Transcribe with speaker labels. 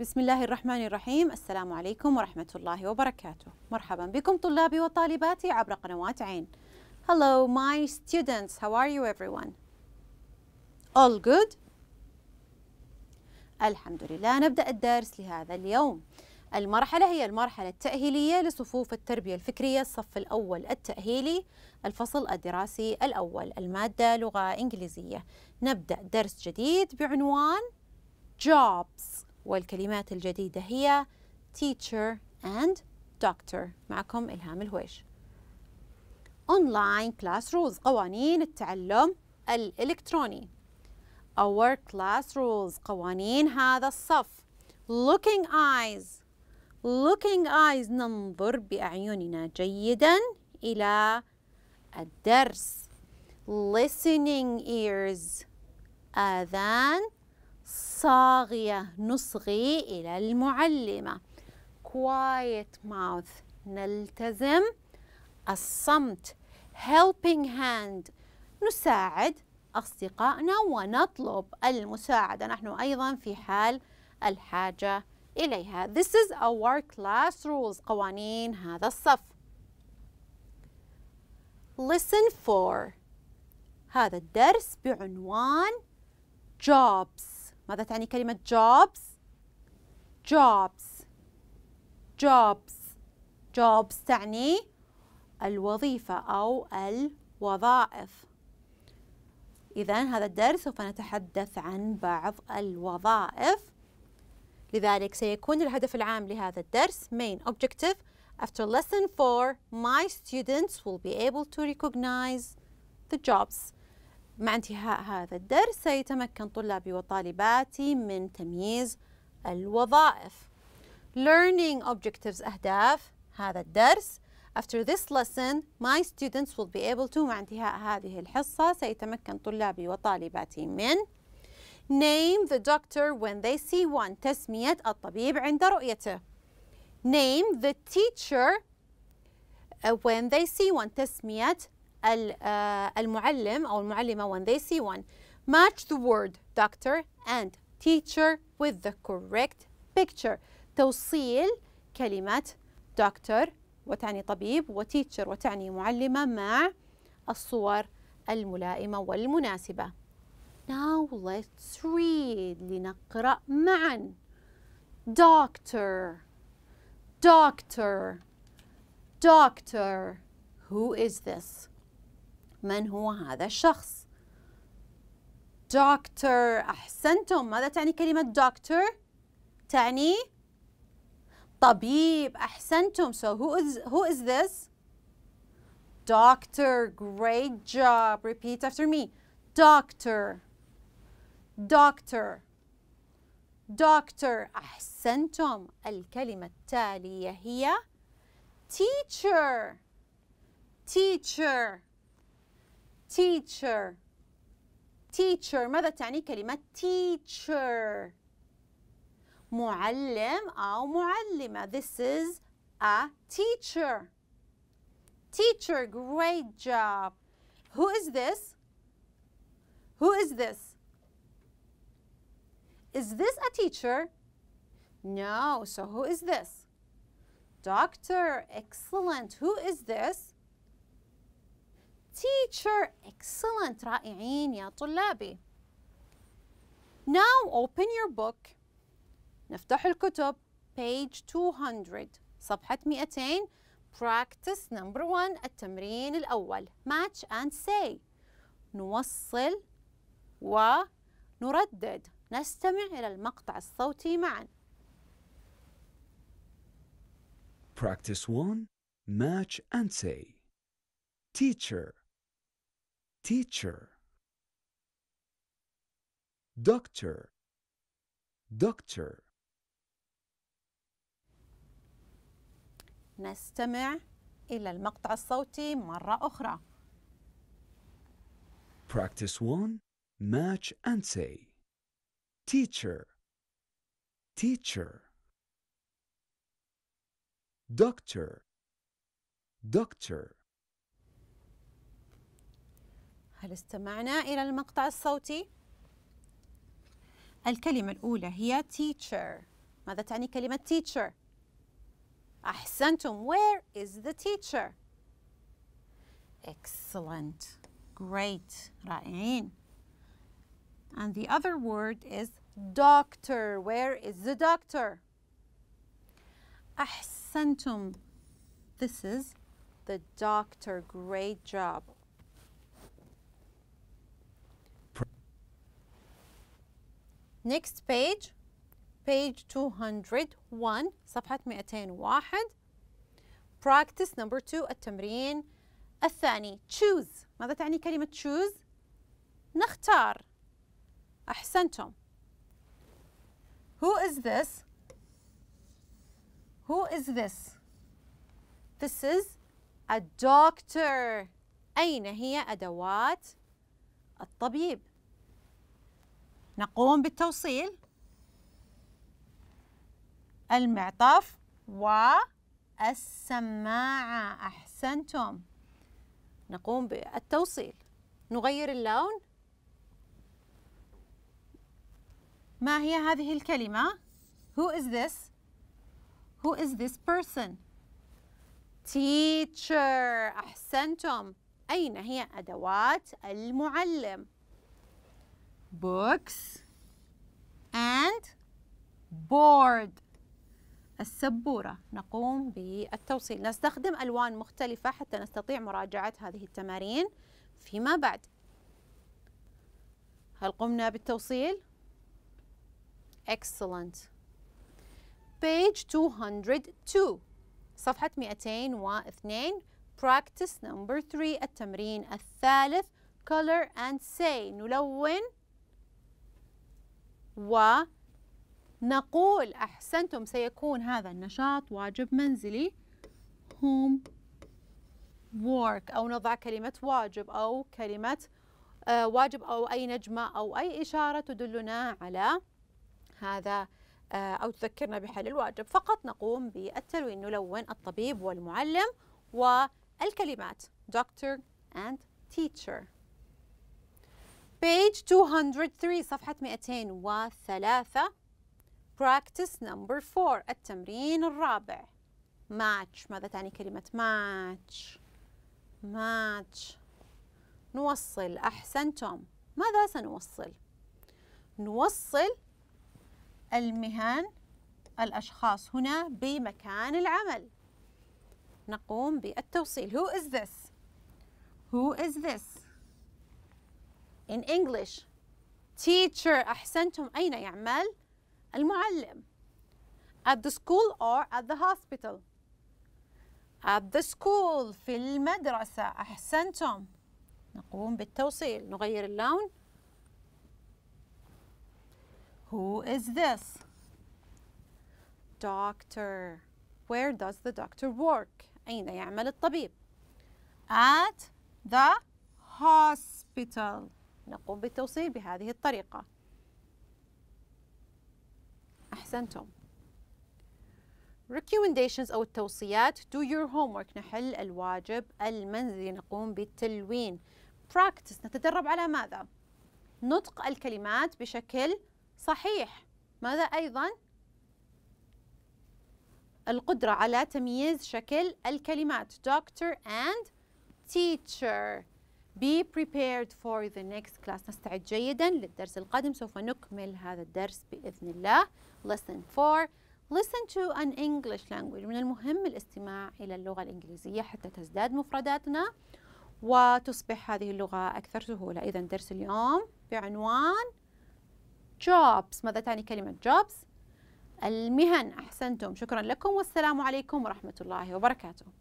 Speaker 1: بسم الله الرحمن الرحيم السلام عليكم ورحمة الله وبركاته مرحبا بكم طلابي وطالباتي عبر قنوات عين Hello my students how are you everyone All good الحمد لله نبدأ الدرس لهذا اليوم المرحلة هي المرحلة التأهيلية لصفوف التربية الفكرية الصف الأول التأهيلي الفصل الدراسي الأول المادة لغة إنجليزية نبدأ درس جديد بعنوان Jobs والكلمات الجديدة هي teacher and doctor معكم إلهام الهويش Online class rules قوانين التعلم الإلكتروني Our class rules قوانين هذا الصف Looking eyes Looking eyes ننظر بأعيننا جيدا إلى الدرس Listening ears آذان صاغية نصغي إلى المعلمة quiet mouth نلتزم الصمت helping hand نساعد أصدقائنا ونطلب المساعدة نحن أيضا في حال الحاجة إليها This is our class rules قوانين هذا الصف Listen for هذا الدرس بعنوان Jobs ماذا تعني كلمة jobs jobs jobs jobs تعني الوظيفة أو الوظائف إذا هذا الدرس سوف نتحدث عن بعض الوظائف لذلك سيكون الهدف العام لهذا الدرس main objective after lesson 4 my students will be able to recognize the jobs مع انتهاء هذا الدرس سيتمكن طلابي وطالباتي من تمييز الوظائف Learning Objectives أهداف هذا الدرس After this lesson, my students will be able to مع انتهاء هذه الحصة سيتمكن طلابي وطالباتي من Name the doctor when they see one تسمية الطبيب عند رؤيته Name the teacher when they see one تسمية المعلم أو المعلمة when they see one match the word doctor and teacher with the correct picture توصيل كلمة دكتور وتعني طبيب وteacher وتعني معلمة مع الصور الملائمة والمناسبة Now let's read لنقرأ معا Doctor Doctor Doctor Who is this? من هو هذا الشخص دكتور أحسنتم ماذا تعني كلمة دكتور؟ تعني طبيب أحسنتم so who is, who is this? Doctor great job repeat after me Doctor Doctor Doctor أحسنتم الكلمة التالية هي teacher teacher teacher teacher ماذا تعني كلمة teacher معلم أو معلمة this is a teacher teacher great job who is this who is this is this a teacher no so who is this doctor excellent who is this Teacher, excellent, رائعين يا طلابي. Now open your book. نفتح الكتب. Page 200. صفحة 200. Practice number one. التمرين الأول. Match and say. نوصل ونردد. نستمع إلى المقطع الصوتي معا. Practice one Match and say. Teacher. teacher doctor doctor نستمع إلى المقطع الصوتي مرة أخرى Practice 1 Match and say Teacher Teacher Doctor Doctor هل استمعنا إلى المقطع الصوتي؟ الكلمة الأولى هي teacher ماذا تعني كلمة teacher؟ أحسنتم where is the teacher؟ excellent great رائعين and the other word is doctor where is the doctor أحسنتم this is the doctor great job Next page, page 201 صفحة 201 Practice number 2 التمرين الثاني choose ماذا تعني كلمة choose؟ نختار أحسنتم Who is this? Who is this? This is a doctor أين هي أدوات الطبيب؟ نقوم بالتوصيل المعطف والسماعة أحسنتم نقوم بالتوصيل نغير اللون ما هي هذه الكلمة؟ Who is this? Who is this person? Teacher أحسنتم أين هي أدوات المعلم؟ books and board السبورة نقوم بالتوصيل نستخدم ألوان مختلفة حتى نستطيع مراجعة هذه التمارين فيما بعد هل قمنا بالتوصيل؟ Excellent Page 202 صفحة 202 Practice number 3 التمرين الثالث Color and say نلون ونقول أحسنتم سيكون هذا النشاط واجب منزلي home work أو نضع كلمة واجب أو كلمة آه، واجب أو أي نجمة أو أي إشارة تدلنا على هذا آه، أو تذكرنا بحل الواجب فقط نقوم بالتلوين نلون الطبيب والمعلم والكلمات doctor and teacher page 203 صفحة 203 practice number 4 التمرين الرابع match ماذا تعني كلمة match match نوصل أحسنتم ماذا سنوصل نوصل المهن الأشخاص هنا بمكان العمل نقوم بالتوصيل who is this who is this In English, teacher أحسنتم أين يعمل؟ المعلم at the school or at the hospital at the school في المدرسة أحسنتم نقوم بالتوصيل نغير اللون Who is this? Doctor Where does the doctor work? أين يعمل الطبيب? At the hospital نقوم بالتوصيل بهذه الطريقة أحسنتم recommendations أو التوصيات do your homework نحل الواجب المنزلي نقوم بالتلوين practice نتدرب على ماذا نطق الكلمات بشكل صحيح ماذا أيضا القدرة على تمييز شكل الكلمات doctor and teacher Be prepared for the next class نستعد جيدا للدرس القادم سوف نكمل هذا الدرس بإذن الله Lesson 4 Listen to an English language من المهم الاستماع إلى اللغة الإنجليزية حتى تزداد مفرداتنا وتصبح هذه اللغة أكثر سهولة إذا درس اليوم بعنوان jobs ماذا تعني كلمة jobs؟ المهن أحسنتم شكرا لكم والسلام عليكم ورحمة الله وبركاته